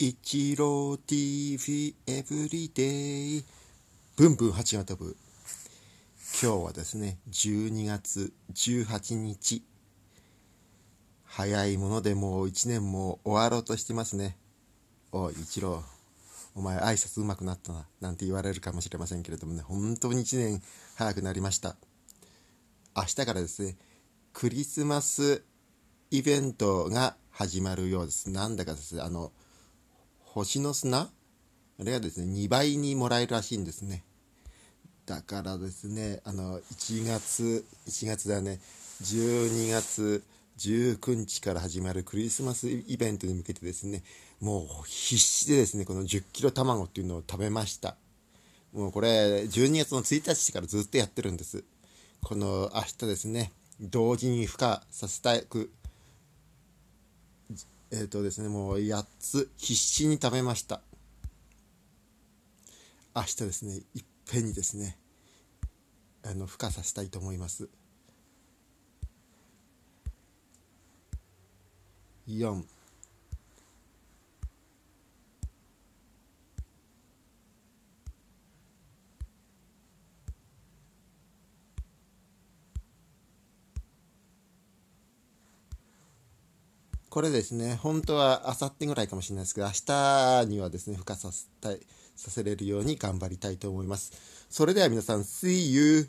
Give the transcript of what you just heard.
イチロー TV エブリデイブンブン8飛ぶ。今日はですね12月18日早いものでもう1年も終わろうとしてますねおいイチローお前挨拶うまくなったななんて言われるかもしれませんけれどもね本当に1年早くなりました明日からですねクリスマスイベントが始まるようですなんだかですねあの星の砂あれがですね、2倍にもらえるらしいんですね。だからですね、あの、1月、1月だね、12月19日から始まるクリスマスイベントに向けてですね、もう必死でですね、この10キロ卵っていうのを食べました。もうこれ、12月の1日からずっとやってるんです。この明日ですね、同時に孵化させたく、えっ、ー、とですね、もう8つ必死に食べました。明日ですね、いっぺんにですね、あの、孵化させたいと思います。4これですね、本当はあさってぐらいかもしれないですけど、明日にはですね、孵化させたい、させれるように頑張りたいと思います。それでは皆さん、See you!